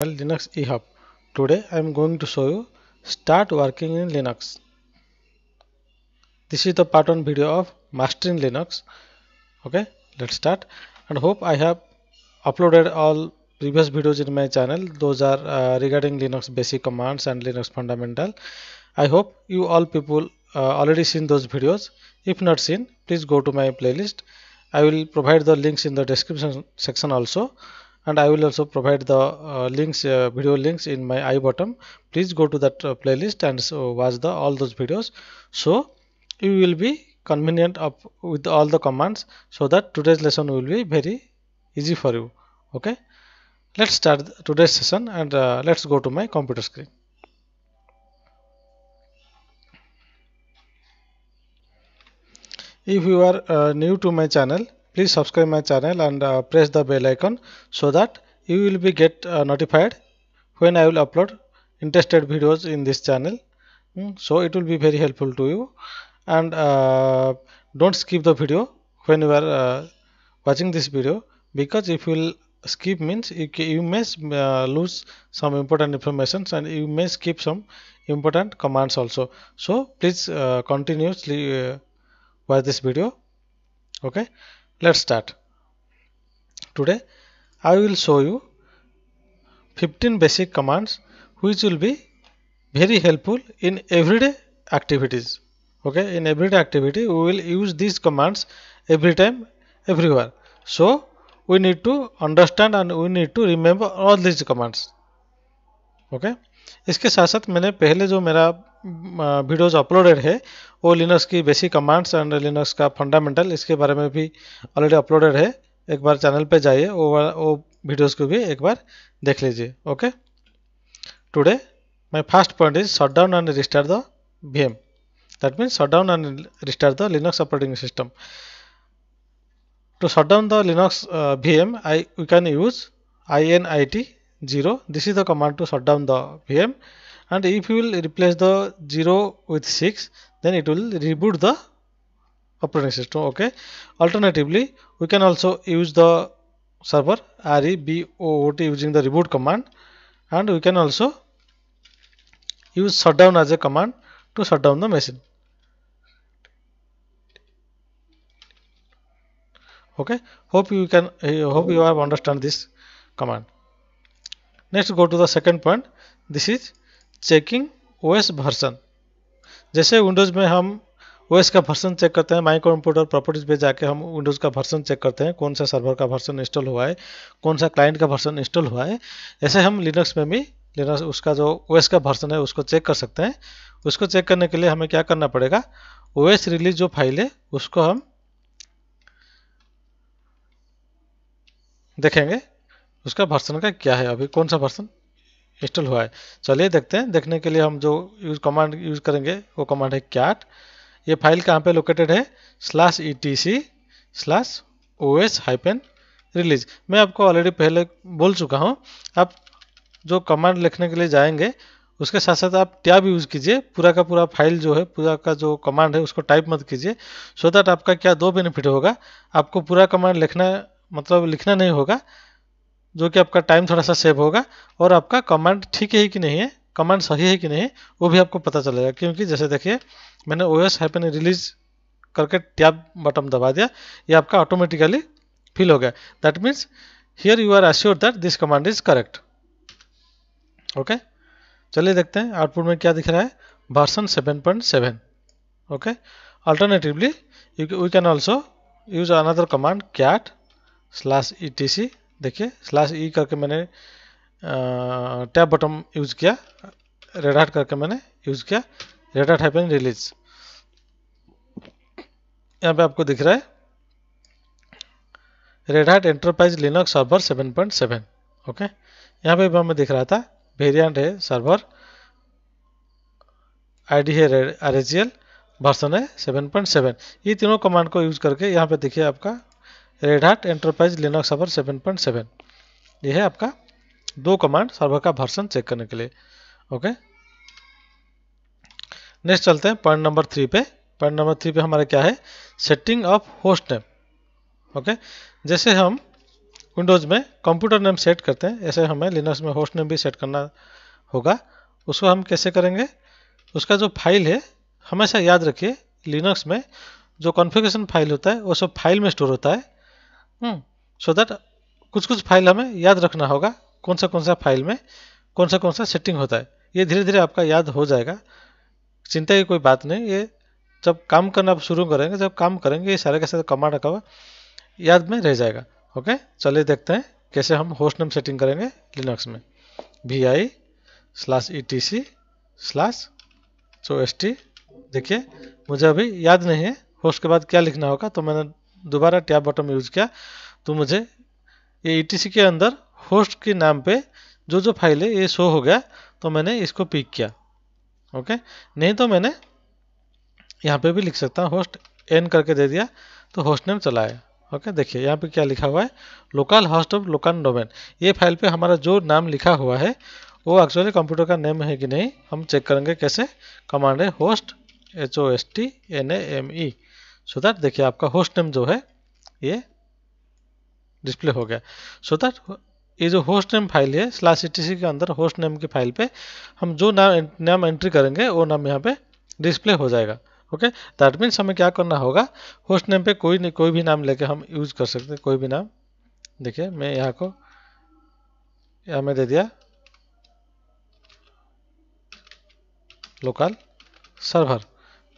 Linux eHub. Today I am going to show you start working in Linux. This is the part 1 video of mastering Linux. Okay, let's start and hope I have uploaded all previous videos in my channel. Those are uh, regarding Linux basic commands and Linux fundamental. I hope you all people uh, already seen those videos. If not seen, please go to my playlist. I will provide the links in the description section also and I will also provide the uh, links uh, video links in my i bottom please go to that uh, playlist and so watch the all those videos so you will be convenient up with all the commands so that today's lesson will be very easy for you okay let's start today's session and uh, let's go to my computer screen if you are uh, new to my channel please subscribe my channel and uh, press the bell icon so that you will be get uh, notified when I will upload interested videos in this channel mm, so it will be very helpful to you and uh, don't skip the video when you are uh, watching this video because if you will skip means you, you may uh, lose some important informations and you may skip some important commands also so please uh, continuously watch this video okay let's start today i will show you 15 basic commands which will be very helpful in everyday activities okay in everyday activity we will use these commands every time everywhere so we need to understand and we need to remember all these commands okay इसके साथ साथ मैंने पहले जो मेरा videos uploaded है वो Linux की बेसिक कमांड्स एंड लिनक्स का फंडामेंटल इसके बारे में भी ऑलरेडी अपलोडेड है एक बार चैनल पे जाइए वो वो वीडियोस को भी एक बार देख लीजिए okay today my first point is shut down and restart the M that means shut down and restart the Linux operating system to shut down the Linux VM I we can use I N I T zero this is the command to shut down the VM and if you will replace the 0 with 6 then it will reboot the operating system okay alternatively we can also use the server reboot using the reboot command and we can also use shutdown as a command to shut down the machine okay hope you can uh, hope you have understand this command next go to the second point this is checking OS version जैसे Windows में हम OS का version check करते हैं micro computer properties पे जाके हम Windows का वर्सन चेक करते हैं कौन सा सर्वर का वर्सन इंस्टॉल हुआ है कौन सा क्लाइंट का वर्सन इंस्टॉल हुआ है ऐसे हम लिनक्स में भी लिनक्स उसका जो ओएस का वर्सन है उसको चेक कर सकते हैं उसको चेक करने के लिए हमें क्या करना पड़ेगा ओएस रिलीज जो फाइल है उसको हम देखेंगे उसका वर्सन का क्या है अभी कौन सा वर्सन इंस्टॉल हुआ है चलिए देखते हैं देखने के लिए हम जो यूज कमांड यूज करेंगे वो कमांड है कैट ये फाइल कहाँ पे लोकेटेड है slash E T C slash O S hyphen release मैं आपको ऑलरेडी पहले बोल चुका हूँ आप जो कमांड लिखने के लिए जाएंगे उसके साथ साथ आप टैब यूज़ कीजिए पूरा का पूरा फाइल जो है पूरा का जो कमांड है उसको टाइप मत कीजिए सो दैट आपका क्या दो बेनिफिट होगा आपको पूरा कमांड लिखना मतलब लिखना नहीं होगा जो कि आपका टाइम थोड़ा सा सेव होगा और आपका कमांड ठीक है कि नहीं है कमांड सही है कि नहीं वो भी आपको पता चलेगा क्योंकि जैसे देखिए मैंने ओ एस हैपन रिलीज करके टैब बटन दबा दिया ये आपका ऑटोमेटिकली फिल हो गया that means here you are assure that this command is correct okay चलिए देखते हैं आउटपुट में क्या दिख रहा है version seven okay alternatively we can also use another command cat slash E T C देखिए स्लैश ई e करके मैंने टैब बटन यूज़ किया रेडाट करके मैंने यूज़ किया रेडाट हाट हैपन रिलीज यहाँ पे आपको दिख रहा है Red Hat Enterprise Linux server 7.7 okay यहाँ पे भी हमें दिख रहा था वेरिएंट है सर्वर आईडी है आर एच वर्सन है 7.7 ये तीनों कमांड को यूज़ करके यहाँ पे देखिए आपका Red Hat enterprise Linux server 7.7 ये है आपका दो कमांड सर्वर का भर्सन चेक करने के लिए ओके नेक्स्ट चलते हैं पॉइंट नंबर थ्री पे पॉइंट नंबर थ्री पे हमारा क्या है setting of host name okay जैसे हम विंडोज़ में कंप्यूटर नेम सेट करते हैं ऐसे हमें लिनक्स में होस्ट नेम भी सेट करना होगा उसको हम कैसे करेंगे उसका जो फाइल है हमेशा याद रखिए लिनक्स में जो कॉन्फ़िगरेशन फाइल होता है वो सब फाइल में स्टोर होता है सो दैट कुछ कुछ फाइल हमें याद रखना होगा कौन सा कौन सा फाइल में कौन सा कौन सा सेटिंग होता है ये धीरे धीरे आपका याद हो जाएगा चिंता की कोई बात नहीं ये जब काम करना आप शुरू करेंगे जब काम करेंगे ये सारे के सारे कमांड हुआ याद में रह जाएगा ओके चलिए देखते हैं कैसे हम होस्ट नेम सेटिंग करेंगे लिनक्स में V I slash E T C slash H O S T देखिए मुझे अभी याद नहीं है होस्ट के बाद क्या लिखना होगा तो मैंने दोबारा टैब बटन यूज़ किया तो मुझे ये ई e के अंदर होस्ट के नाम पे जो जो फाइल है ये शो हो गया तो मैंने इसको पिक किया ओके नहीं तो मैंने यहाँ पे भी लिख सकता हूँ होस्ट एन करके दे दिया तो होस्ट नेम चलाए ओके देखिए यहाँ पे क्या लिखा हुआ है local host of local domain ये फाइल पे हमारा जो नाम लिखा हुआ है वो एक्चुअली कंप्यूटर का नेम है कि नहीं हम चेक करेंगे कैसे कमांड है host H O S T N A M E so that देखिए आपका होस्ट नेम जो है ये डिस्प्ले हो गया सो so दैट ये जो होस्ट नेम फाइल है स्लाश ई के अंदर होस्ट नेम की फाइल पे हम जो नाम नाम एंट्री करेंगे वो नाम यहाँ पे डिस्प्ले हो जाएगा ओके दैट मीन्स हमें क्या करना होगा होस्ट नेम पे कोई नहीं कोई भी नाम लेके हम यूज कर सकते हैं कोई भी नाम देखिए मैं यहाँ को यहाँ में दे दिया लोकल सर्वर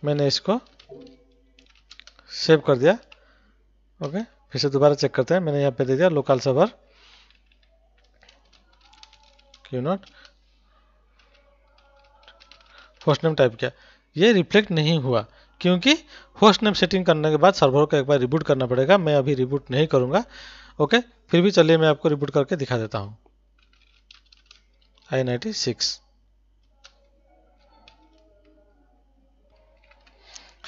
मैंने इसको सेव कर दिया ओके फिर से दोबारा चेक करते हैं मैंने यहाँ पे दे दिया local server Q not host name type किया ये रिफ्लेक्ट नहीं हुआ क्योंकि होस्ट नेम सेटिंग करने के बाद सर्वर को एक बार रिबूट करना पड़ेगा मैं अभी रिबूट नहीं करूँगा ओके फिर भी चलिए मैं आपको रिबूट करके दिखा देता हूँ I ninety six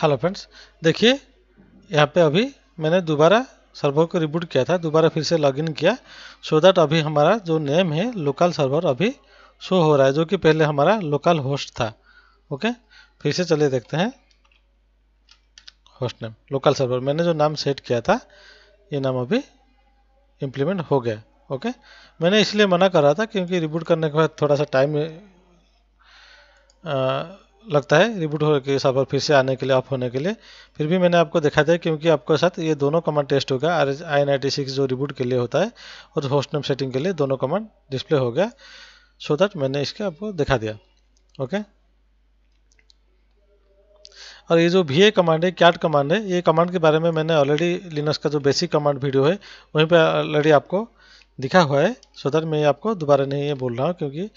hello friends देखिए यहाँ पे अभी मैंने दोबारा सर्वर को रिबूट किया था दोबारा फिर से लॉगिन किया सो दैट अभी हमारा जो नेम है लोकल सर्वर अभी शो हो रहा है जो कि पहले हमारा लोकल होस्ट था ओके फिर से चलिए देखते हैं होस्ट नेम लोकल सर्वर मैंने जो नाम सेट किया था ये नाम अभी इम्प्लीमेंट हो गया ओके मैंने इसलिए मना करा था क्योंकि रिबूट करने के बाद थोड़ा सा टाइम लगता है रिबूट होकर सर्वर फिर से आने के लिए ऑफ होने के लिए फिर भी मैंने आपको दिखा था क्योंकि आपके साथ ये दोनों कमांड टेस्ट हो गया आर आई सिक्स जो रिबूट के लिए होता है और होस्ट नेम सेटिंग के लिए दोनों कमांड डिस्प्ले हो गया सो दैट मैंने इसके आपको दिखा दिया ओके और ये जो ए कमांड है कैट कमांड है ये कमांड के बारे में मैंने ऑलरेडी लिनक्स का जो बेसिक कमांड वीडियो है वहीं पर ऑलरेडी आपको दिखा हुआ है सो दैट मैं आपको दोबारा नहीं ये बोल रहा हूँ क्योंकि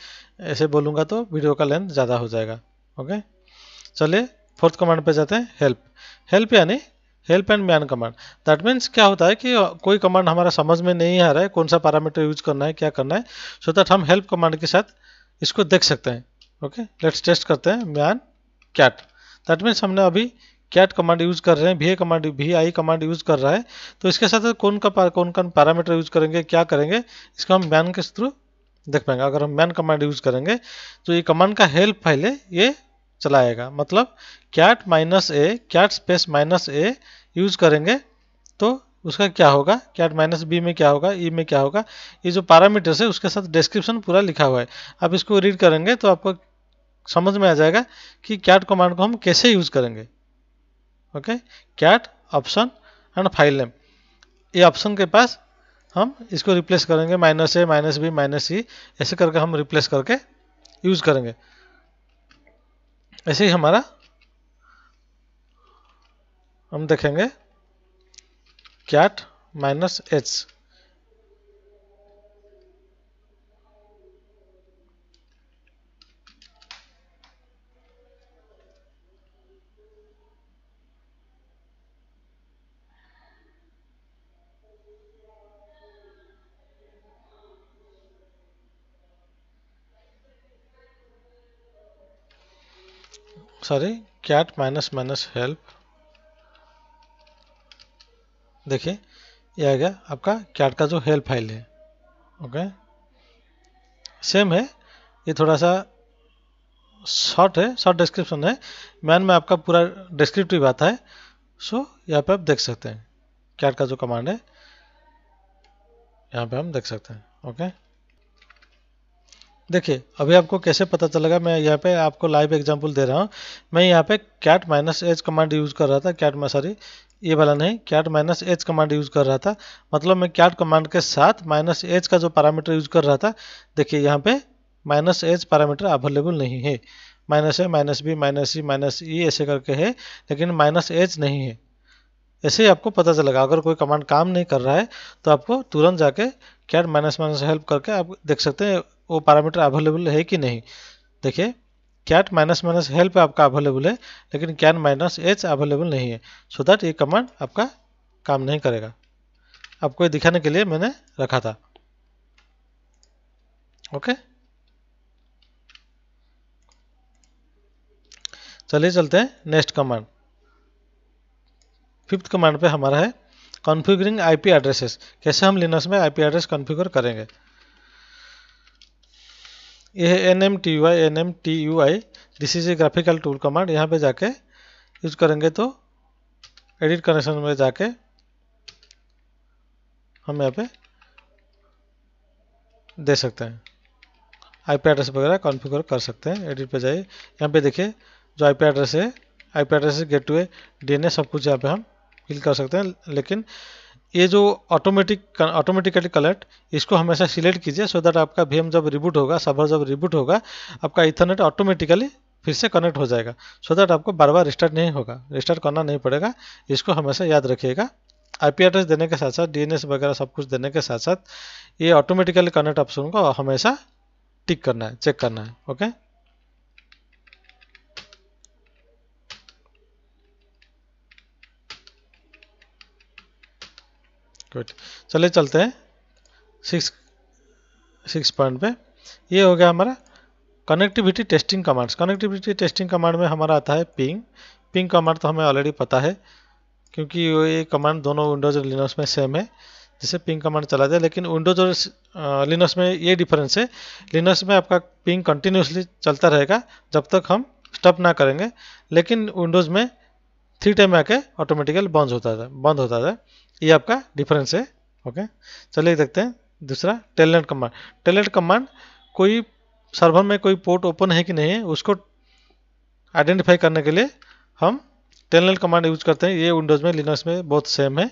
ऐसे बोलूँगा तो वीडियो का लेंथ ज़्यादा हो जाएगा ओके चलिए फोर्थ कमांड पे जाते हैं हेल्प हेल्प यानी help and man command that means क्या होता है कि कोई कमांड हमारा समझ में नहीं आ रहा है कौन सा पैरामीटर यूज करना है क्या करना है सो दैट हम हेल्प कमांड के साथ इसको देख सकते हैं ओके लेट्स टेस्ट करते हैं मैन कैट दैट मीन्स हमने अभी कैट कमांड यूज कर रहे हैं भी कमांड भी आई कमांड यूज कर रहा है तो इसके साथ कौन का कौन कौन पैरामीटर यूज करेंगे क्या करेंगे इसका हम मैन के थ्रू देख पाएंगे अगर हम मैन कमांड यूज करेंगे तो ये कमांड का हेल्प फाइल है ये चलाएगा मतलब cat minus A cat space minus A use करेंगे तो उसका क्या होगा कैट माइनस बी में क्या होगा ई e में क्या होगा ये जो पैरामीटर्स है उसके साथ डिस्क्रिप्शन पूरा लिखा हुआ है आप इसको रीड करेंगे तो आपको समझ में आ जाएगा कि कैट कमांड को हम कैसे यूज करेंगे okay cat option and file name ये ऑप्शन के पास हम इसको रिप्लेस करेंगे minus A minus B minus E ऐसे करके हम रिप्लेस करके यूज करेंगे ऐसे ही हमारा हम देखेंगे cat minus H sorry cat minus minus help देखिए यह आ गया आपका कैट का जो हेल्प फाइल है ओके सेम है ये थोड़ा सा शॉर्ट है शॉर्ट डिस्क्रिप्शन है मैन में आपका पूरा डिस्क्रिप्टिव आता है सो यहाँ पे आप देख सकते हैं कैट का जो कमांड है यहाँ पे हम देख सकते हैं ओके देखिए अभी आपको कैसे पता चलेगा मैं यहाँ पे आपको लाइव एग्जांपल दे रहा हूँ मैं यहाँ पे cat minus H command use कर रहा था कैट में सॉरी ये वाला नहीं cat minus H command use कर रहा था मतलब मैं कैट कमांड के साथ माइनस एच का जो पैरामीटर यूज़ कर रहा था देखिए यहाँ पे माइनस एच पैरामीटर अवेलेबल नहीं है minus A minus B minus C minus E ऐसे करके है लेकिन माइनस एच नहीं है ऐसे ही आपको पता चलेगा अगर कोई कमांड काम नहीं कर रहा है तो आपको तुरंत जाके कैट माइनस माइनस हेल्प करके आप देख सकते हैं वो पैरामीटर अवेलेबल है कि नहीं देखिए कैट माइनस माइनस हेल्प आपका अवेलेबल है लेकिन कैन माइनस एच अवेलेबल नहीं है सो दैट ये कमांड आपका काम नहीं करेगा आपको ये दिखाने के लिए मैंने रखा था ओके चलिए चलते हैं नेक्स्ट कमांड फिफ्थ कमांड पे हमारा है कॉन्फ़िगरिंग आईपी एड्रेसेस कैसे हम लिनक्स में आईपी एड्रेस कॉन्फ़िगर करेंगे ये है N M T U I N M T U I this is a graphical tool command यहाँ पे जाके यूज करेंगे तो एडिट कनेक्शन में जाके हम यहाँ पे दे सकते हैं आईपी एड्रेस वगैरह कॉन्फ़िगर कर सकते हैं एडिट पे जाइए यहाँ पे देखिए जो आईपी एड्रेस है IP address get to A D सब कुछ यहाँ पे हम फिल कर सकते हैं लेकिन ये जो ऑटोमेटिक ऑटोमेटिकली कलेक्ट इसको हमेशा सिलेक्ट कीजिए सो दैट आपका वीएम जब रिबूट होगा सर्वर जब रिबूट होगा आपका इथरनेट ऑटोमेटिकली फिर से कनेक्ट हो जाएगा सो so दैट आपको बार बार रिस्टार्ट नहीं होगा रिस्टार्ट करना नहीं पड़ेगा इसको हमेशा याद रखिएगा आईपी एड्रेस देने के साथ साथ डीएनएस वगैरह सब कुछ देने के साथ साथ ये ऑटोमेटिकली कनेक्ट ऑप्शन को हमेशा टिक करना है चेक करना है ओके गुड चले चलते हैं सिक्स सिक्स पॉइंट पे ये हो गया हमारा connectivity testing commands connectivity testing command में हमारा आता है पिंग पिंग कमांड तो हमें ऑलरेडी पता है क्योंकि ये कमांड दोनों विंडोज और लिनोस में सेम है जिसे पिंग कमांड चला जाए लेकिन विंडोज और लिनोस में ये डिफरेंस है लिनोस में आपका पिंग कंटिन्यूसली चलता रहेगा जब तक हम स्टॉप ना करेंगे लेकिन विंडोज़ में थ्री टाइम आके ऑटोमेटिकली बंद होता था बंद होता था ये आपका डिफरेंस है ओके चलिए देखते हैं दूसरा टेलनेट कमांड टेलनेट कमांड कोई सर्वर में कोई पोर्ट ओपन है कि नहीं है उसको आइडेंटिफाई करने के लिए हम टेलनेट कमांड यूज करते हैं ये विंडोज़ में लिनक्स में बहुत सेम है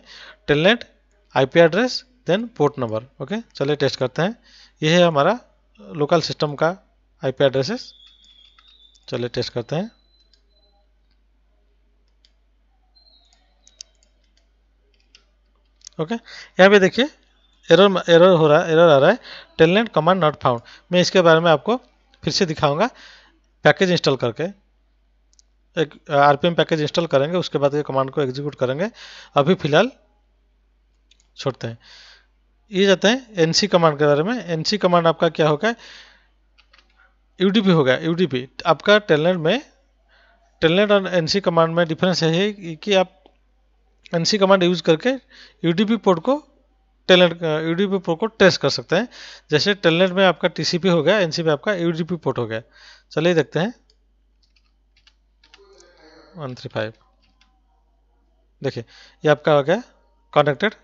telnet IP address then port number okay चलिए टेस्ट करते हैं ये है हमारा लोकल सिस्टम का आईपी एड्रेसेस चलिए टेस्ट करते हैं ओके यहाँ पे देखिए एरर एरर हो रहा है एरर आ रहा है टेलनेट कमांड नॉट फाउंड मैं इसके बारे में आपको फिर से दिखाऊंगा पैकेज इंस्टॉल करके एक आरपीएम पैकेज इंस्टॉल करेंगे उसके बाद ये कमांड को एग्जीक्यूट करेंगे अभी फिलहाल छोड़ते हैं ये जाते हैं एनसी कमांड के बारे में एनसी कमांड आपका क्या होगा यूडीपी होगा यूडीपी आपका टेलनेट में टेलनेट और एनसी कमांड में डिफरेंस है कि आप एन सी कमांड यूज करके यू पोर्ट को टेलनेट यू पोर्ट को टेस्ट कर सकते हैं जैसे टेलनेट में आपका टीसीपी हो गया सी में आपका यू पोर्ट हो गया चलिए देखते हैं वन थ्री फाइव देखिए ये आपका हो गया कनेक्टेड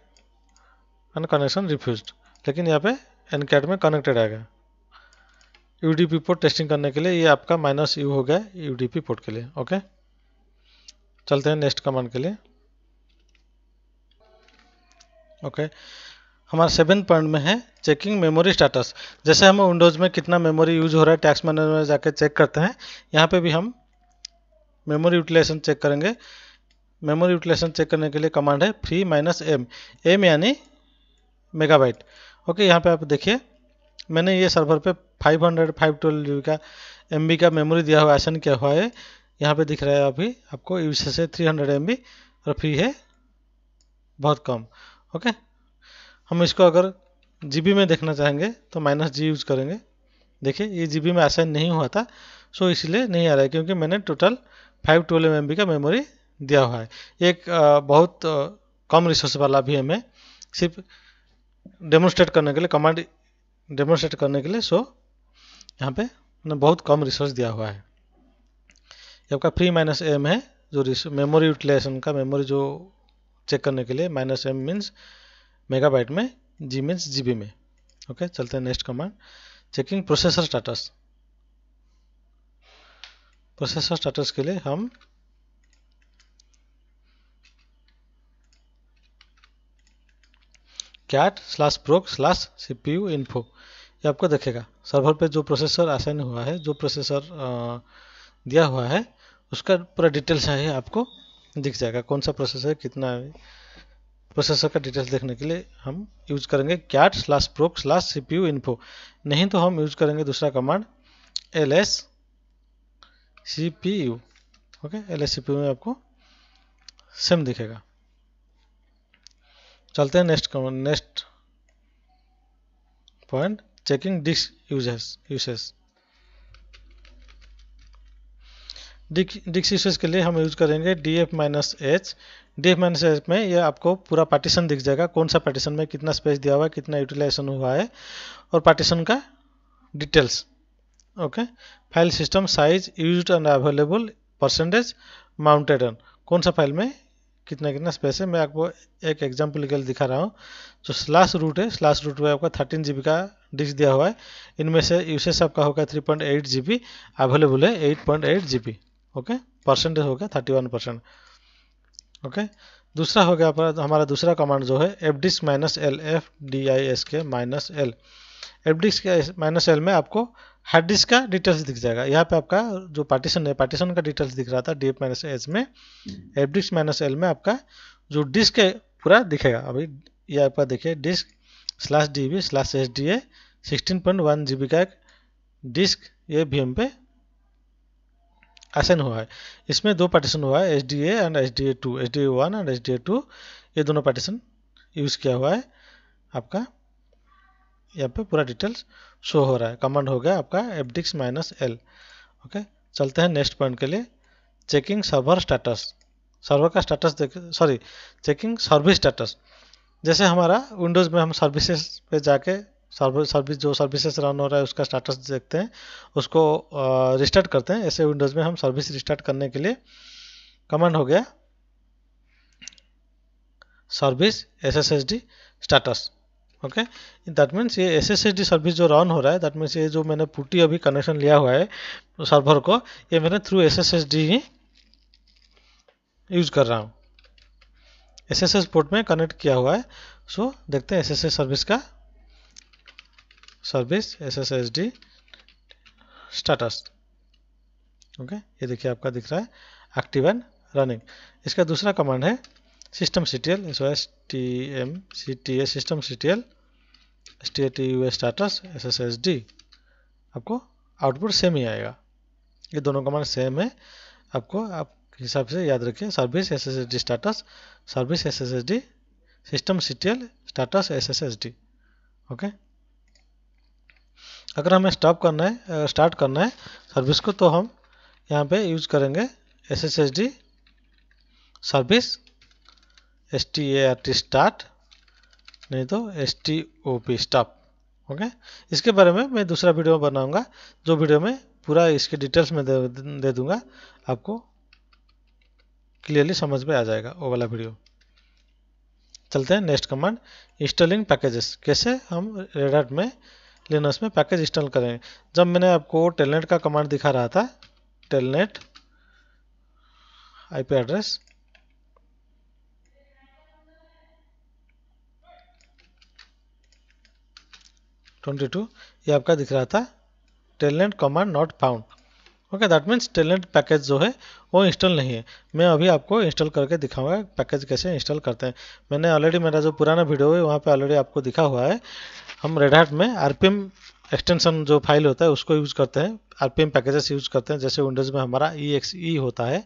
एंड कनेक्शन रिफ्यूज लेकिन यहाँ पे एन कैट में कनेक्टेड आएगा यू पोर्ट टेस्टिंग करने के लिए ये आपका माइनस यू हो गया यू पोर्ट के लिए ओके चलते हैं नेक्स्ट कमांड के लिए ओके हमारा सेवन पॉइंट में है चेकिंग मेमोरी स्टेटस जैसे हम विंडोज़ में कितना मेमोरी यूज हो रहा है टैक्स मैनेजर में जाके चेक करते हैं यहाँ पे भी हम मेमोरी यूटिलाइजेशन चेक करेंगे मेमोरी यूटिलाइजेशन चेक करने के लिए कमांड है फ्री माइनस एम एम यानी मेगाबाइट ओके यहाँ पे आप देखिए मैंने ये सर्वर पे 500 512 का एम का मेमोरी दिया हुआ एसन किया हुआ है यहाँ पे दिख रहा है अभी आपको यूज से हंड्रेड एम और फ्री है बहुत कम ओके हम इसको अगर जी में देखना चाहेंगे तो माइनस जी यूज करेंगे देखिए ये जी में असाइन नहीं हुआ था सो इसलिए नहीं आ रहा है क्योंकि मैंने टोटल फाइव ट्वेल्व एम का मेमोरी दिया हुआ है एक बहुत कम रिसोर्स वाला भी हमें सिर्फ डेमोस्ट्रेट करने के लिए कमांड डेमोस्ट्रेट करने के लिए सो यहाँ पे मैंने बहुत कम रिसोर्स दिया हुआ है आपका फ्री माइनस एम है जो मेमोरी यूटिलाइजेशन का मेमोरी जो चेक करने के लिए माइनस एम मीन्स मेगाबाइट में जी मीन्स जीबी में ओके okay, चलते हैं next command checking processor status processor status के लिए हम cat slash proc slash CPU P info ये आपको देखेगा सर्वर पे जो प्रोसेसर असाइन हुआ है जो प्रोसेसर दिया हुआ है उसका पूरा डिटेल्स है आपको दिख जाएगा कौन सा प्रोसेसर कितना है प्रोसेसर का डिटेल्स देखने के लिए हम यूज करेंगे cat slash proc slash C info नहीं तो हम यूज करेंगे दूसरा command L S C P U okay L S C P U में आपको सेम दिखेगा चलते हैं next command next point checking disk usage uses डिक्स के लिए हम यूज करेंगे D F minus H D F minus H में ये आपको पूरा पार्टीशन दिख जाएगा कौन सा पार्टीशन में कितना स्पेस दिया हुआ है कितना यूटिलाइजेशन हुआ है और पार्टीशन का details okay file system size use and available percentage mounted on कौन सा फाइल में कितना कितना स्पेस है मैं आपको एक एग्जाम्पल के लिए दिखा रहा हूँ जो स्लास रूट है स्लास रूट में आपका थर्टीन जी का डिस्क दिया हुआ है इनमें से यूसेस आपका होगा three point eight G available है eight point eight G okay percentage हो गया थर्टी वन परसेंट ओके दूसरा हो गया हमारा दूसरा कमांड जो है F disk minus L F D I S K minus L F disk minus L में आपको हार्ड डिस्क का डिटेल्स दिख जाएगा यहाँ पे आपका जो पार्टीशन है पार्टीशन का डिटेल्स दिख रहा था डी एफ माइनस एच में एफ डिस्क माइनस एल में आपका जो डिस्क है पूरा दिखेगा अभी ये आपका देखिए disk slash D B slash H D A sixteen point one G B का एक डिस्क ये वी एम पे आसन हुआ है इसमें दो पार्टीशन हुआ है H D A and H D A two H D A one and H D A two ये दोनों पार्टीशन यूज़ किया हुआ है आपका यहाँ पे पूरा डिटेल्स शो हो रहा है कमांड हो गया आपका एफ डिक्स माइनस एल ओके चलते हैं नेक्स्ट पॉइंट के लिए चेकिंग सर्वर स्टेटस सर्वर का स्टेटस देख सॉरी चेकिंग सर्विस स्टेटस जैसे हमारा विंडोज़ में हम सर्विसेज पे जाके सर्विस सर्विस जो सर्विसेज रन हो रहा है उसका स्टेटस देखते हैं उसको रिस्टार्ट करते हैं ऐसे विंडोज़ में हम सर्विस रिस्टार्ट करने के लिए कमांड हो गया service S S S D status okay that means ये S S S D service जो रन हो रहा है दैट मीन्स ये जो मैंने पुटी अभी कनेक्शन लिया हुआ है सर्वर को ये मैंने through S S S D ही यूज कर रहा हूँ एस एस एस पोर्ट में कनेक्ट किया हुआ है सो देखते हैं एस एस एस सर्विस का सर्विस एसएसएसडी status ओके ये देखिए आपका दिख रहा है एक्टिव एंड रनिंग इसका दूसरा कमांड है system C T L S S T M C T A system C T L S T A T U status S S S D आपको आउटपुट सेम ही आएगा ये दोनों command same है आपको आप हिसाब से याद रखिए service S S S D status service S S S D system C T L status S S S D okay अगर हमें स्टॉप करना है स्टार्ट करना है सर्विस को तो हम यहाँ पे यूज करेंगे S S S D service S T A R T start नहीं तो S T O P stop okay इसके बारे में मैं दूसरा वीडियो बनाऊंगा जो वीडियो में पूरा इसके डिटेल्स में दे, दूंगा आपको क्लियरली समझ में आ जाएगा वो वाला वीडियो चलते हैं नेक्स्ट कमांड इंस्टॉलिंग पैकेजेस कैसे हम रेडाट में लिनक्स में पैकेज इंस्टॉल करें जब मैंने आपको टेलनेट का कमांड दिखा रहा था telnet IP address twenty two ये आपका दिख रहा था telnet command not found okay that means telnet package जो है वो इंस्टॉल नहीं है मैं अभी आपको इंस्टॉल करके दिखाऊंगा पैकेज कैसे इंस्टॉल करते हैं मैंने ऑलरेडी मेरा जो पुराना वीडियो है वहाँ पे ऑलरेडी आपको दिखा हुआ है हम रेडहाट में आर एक्सटेंशन जो फाइल होता है उसको यूज़ करते हैं आर पैकेजेस यूज़ करते हैं जैसे विंडोज़ में हमारा ई एक्स ई होता है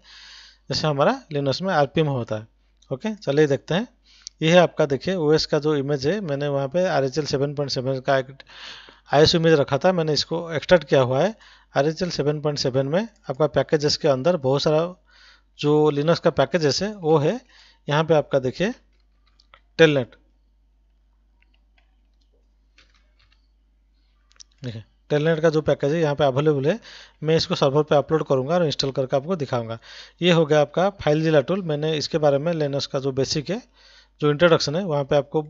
जैसे हमारा लिनस में आर होता है ओके चलिए देखते हैं ये है आपका देखिए ओ का जो इमेज है मैंने वहाँ पे R H L seven point seven का एक आई में रखा था मैंने इसको एक्सट्रैक्ट किया हुआ है R H L seven point seven में आपका पैकेजेस के अंदर बहुत सारा जो लिनक्स का पैकेजेस है वो है यहाँ पे आपका देखिए टेलनेट देखिए टेलनेट का जो पैकेज है यहाँ पे अवेलेबल है मैं इसको सर्वर पे अपलोड करूँगा और इंस्टॉल करके आपको दिखाऊंगा ये हो गया आपका फाइल जिला टूल मैंने इसके बारे में लेनस का जो बेसिक है जो इंट्रोडक्शन है वहाँ पे आपको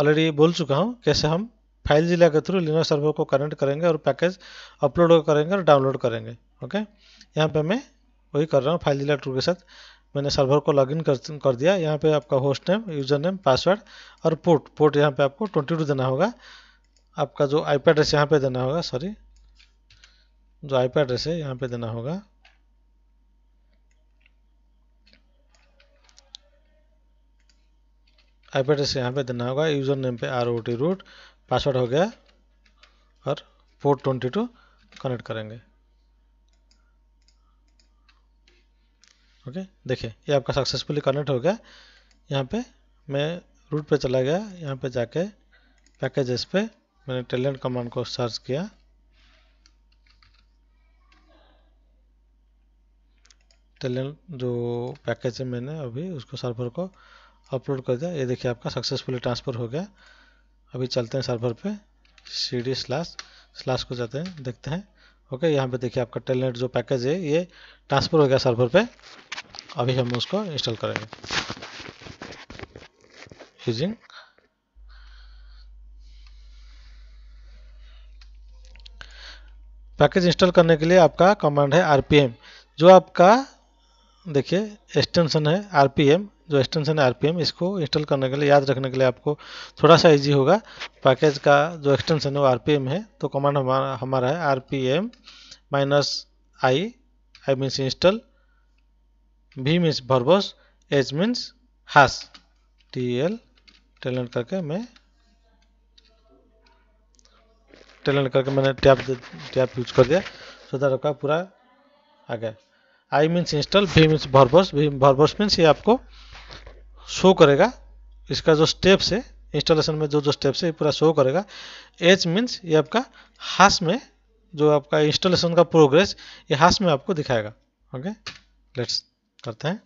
ऑलरेडी बोल चुका हूँ कैसे हम फाइल जिला के थ्रू लिनो सर्वर को कनेक्ट करेंगे और पैकेज अपलोड करेंगे और डाउनलोड करेंगे ओके यहाँ पे मैं वही कर रहा हूँ फाइल जिला टू के साथ मैंने सर्वर को लॉगिन कर कर दिया यहाँ पे आपका host name user name password और पोर्ट पोर्ट यहाँ पे आपको ट्वेंटी टू देना होगा आपका जो आई एड्रेस यहाँ पे देना होगा सॉरी जो आई एड्रेस है यहाँ पे देना होगा आई एड्रेस यहाँ पे देना होगा यूजर नेम पे R O T root password हो गया और पोर्ट ट्वेंटी टू कनेक्ट करेंगे ओके देखिए ये आपका सक्सेसफुली कनेक्ट हो गया यहाँ पे मैं रूट पे चला गया यहाँ पे जाके पैकेजेस पे मैंने टेलेंट कमांड को सर्च किया टेलेंट जो पैकेज है मैंने अभी उसको सर्वर को अपलोड कर दिया ये देखिए आपका सक्सेसफुली ट्रांसफ़र हो गया अभी चलते हैं सर्वर पे सी डी स्लैश स्लैश को जाते हैं देखते हैं ओके यहाँ पे देखिए आपका टेलनेट जो पैकेज है ये ट्रांसफर हो गया सर्वर पे अभी हम उसको इंस्टॉल करेंगे यूजिंग पैकेज इंस्टॉल करने के लिए आपका कमांड है आरपीएम जो आपका देखिए एक्सटेंशन है आरपीएम जो एक्सटेंशन है आरपीएम इसको इंस्टॉल करने के लिए याद रखने के लिए आपको थोड़ा सा इजी होगा पैकेज का जो एक्सटेंशन है वो आरपीएम है तो कमांड हमारा हमारा है RPM minus I I means install V means verbose H means hash T L telnet करके मैं टैलेंट करके मैंने टैप टैप यूज कर दिया सो दैट पूरा आ गया I means install V means verbose verbose means ये आपको शो करेगा इसका जो स्टेप्स है इंस्टॉलेशन में जो जो स्टेप्स है ये पूरा शो करेगा एच मीन्स ये आपका हास में जो आपका इंस्टॉलेशन का प्रोग्रेस ये हास में आपको दिखाएगा ओके लेट्स करते हैं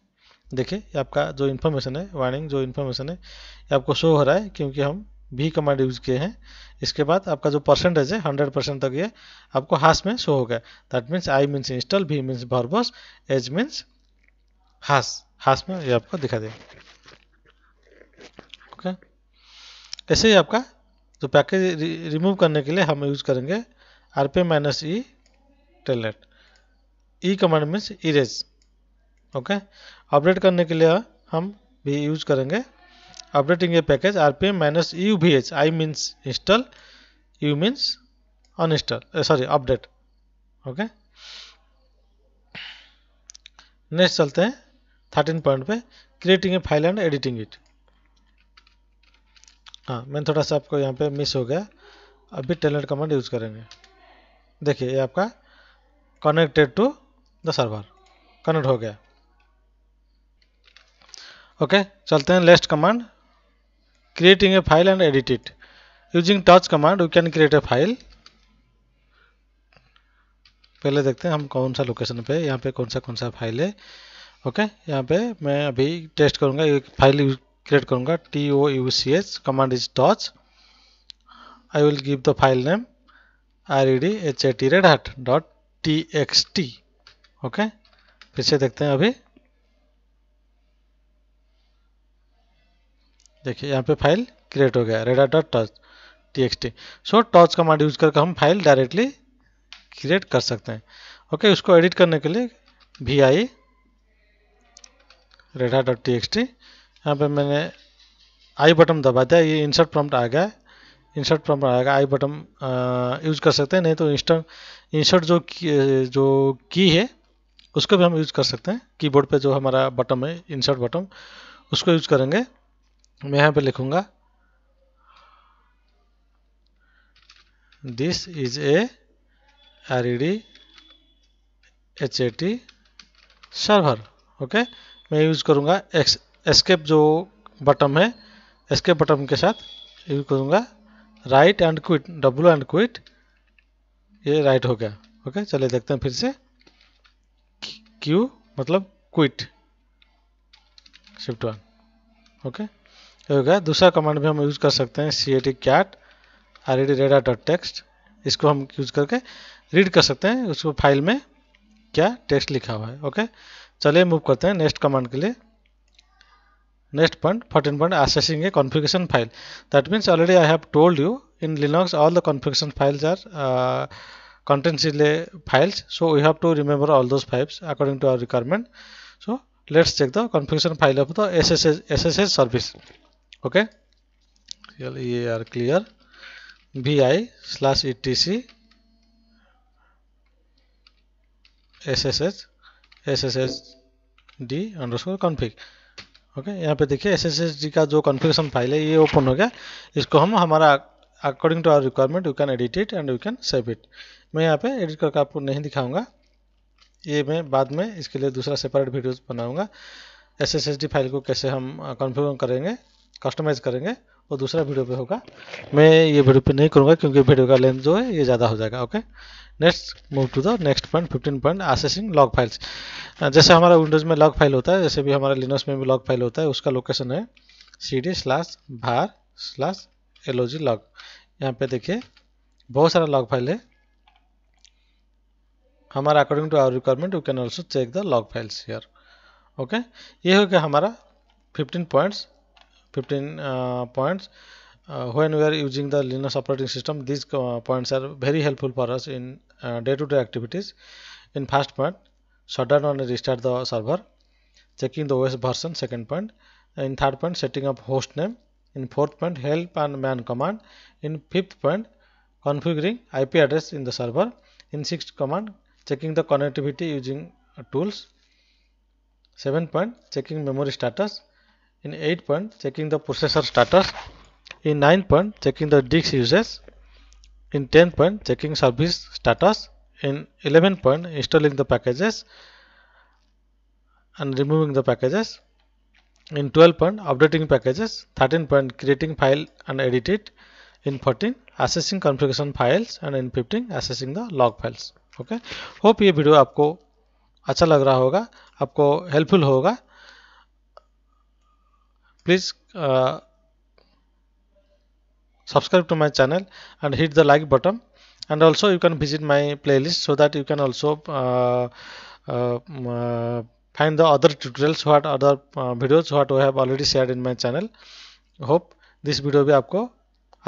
देखिए आपका जो इन्फॉर्मेशन है वार्निंग जो इन्फॉर्मेशन है ये आपको शो हो रहा है क्योंकि हम बी कमांड यूज़ किए हैं इसके बाद आपका जो परसेंटेज है हंड्रेड परसेंट तक ये आपको हाश में शो हो गया that means I means install V means verbose H means hash hash में ये आपको दिखा देगा ओके ऐसे ही आपका जो पैकेज रिमूव करने के लिए हम यूज़ करेंगे R P minus E telnet E command means erase okay update करने के लिए हम भी यूज करेंगे updating a package rpm minus e uvh i means install u means uninstall uh, sorry update okay next चलते हैं thirteen point पे creating a file and editing it हाँ मैंने थोड़ा सा आपको यहाँ पे मिस हो गया अभी टेलेंट कमांड यूज करेंगे देखिए ये आपका connected to the server connect हो गया ओके okay, चलते हैं last command creating a file and edit it using touch command we can create a file पहले देखते हैं हम कौन सा लोकेशन पे यहाँ पे कौन सा कौन सा फाइल है ओके यहाँ पे मैं अभी टेस्ट करूँगा एक फाइल क्रिएट करूँगा T O U C H command is touch I will give the file name R E D H A T red hat dot T X T okay फिर से देखते हैं अभी देखिए यहाँ पे फाइल क्रिएट हो गया रेडा dot touch T X T so touch command use करके हम फाइल डायरेक्टली क्रिएट कर सकते हैं ओके okay, उसको एडिट करने के लिए वी आई रेडा डॉट टी एक्स टी यहाँ पर मैंने आई बटन दबा दिया ये इंसर्ट प्रॉम्प्ट आ गया इंसर्ट प्रॉम्प्ट आएगा आई बटन यूज कर सकते हैं नहीं तो इंस्टा इंसर्ट जो की, जो की है उसको भी हम यूज कर सकते हैं कीबोर्ड पे जो हमारा बटन है इंसर्ट बटन उसको यूज करेंगे मैं यहां पे लिखूंगा this is a R E D H A T server okay मैं यूज करूंगा एक्स एस्केप जो बटन है एस्केप बटन के साथ यूज करूंगा write and quit W and quit ये राइट हो गया ओके चलिए देखते हैं फिर से क्यू मतलब क्विट शिफ्ट वन ओके हो गया दूसरा कमांड भी हम यूज कर सकते हैं C A T cat R E D रेडा डॉट टेक्स्ट इसको हम यूज करके रीड कर सकते हैं उसको फाइल में क्या टेक्स्ट लिखा हुआ है ओके चलिए मूव करते हैं नेक्स्ट कमांड के लिए next point fourteen point accessing a configuration file that means already I have told you in Linux all the configuration files are content इले files so we have to remember all those files according to our requirement so let's check the configuration file of the S S S S S service okay ये are clear V I slash E T C S S S S S S D underscore config okay यहाँ पे देखिए S S S D का जो configuration file है ये open हो गया इसको हम हमारा according to our requirement you can edit it and you can save it मैं यहाँ पे एडिट करके आपको नहीं दिखाऊंगा ये मैं बाद में इसके लिए दूसरा सेपरेट वीडियो बनाऊंगा S S S D file को कैसे हम कॉन्फ़िगर करेंगे कस्टमाइज़ करेंगे वो दूसरा वीडियो पे होगा मैं ये वीडियो पे नहीं करूँगा क्योंकि वीडियो का लेंथ जो है ये ज़्यादा हो जाएगा okay next move to the next point fifteen point accessing log files जैसे हमारा विंडोज़ में लॉग फाइल होता है जैसे भी हमारा लिनोस में भी लॉग फाइल होता है उसका लोकेशन है C D slash var slash L log यहाँ पे देखिए बहुत सारा लॉग फाइल है हमारा according to our requirement you can also check the log files here okay ये हो गया हमारा fifteen points 15 uh, points uh, when we are using the linux operating system these uh, points are very helpful for us in uh, day-to-day -day activities in first point shutdown down and restart the server checking the os version second point in third point setting up host name in fourth point help and man command in fifth point configuring ip address in the server in sixth command checking the connectivity using uh, tools seventh point checking memory status in 8 point checking the processor status in 9 point checking the disk usage in 10 point checking service status in 11 point installing the packages and removing the packages in 12 point updating packages 13 point creating file and edit it in 14 assessing configuration files and in 15 assessing the log files okay? hope ye video aapko acha lag raha hoga aapko helpful hoga Please uh, subscribe to my channel and hit the like button and also you can visit my playlist so that you can also uh, uh, find the other tutorials what other uh, videos what I have already shared in my channel hope this video bhi aapko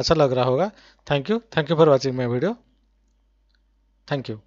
acha lag raha hoga thank you thank you for watching my video thank you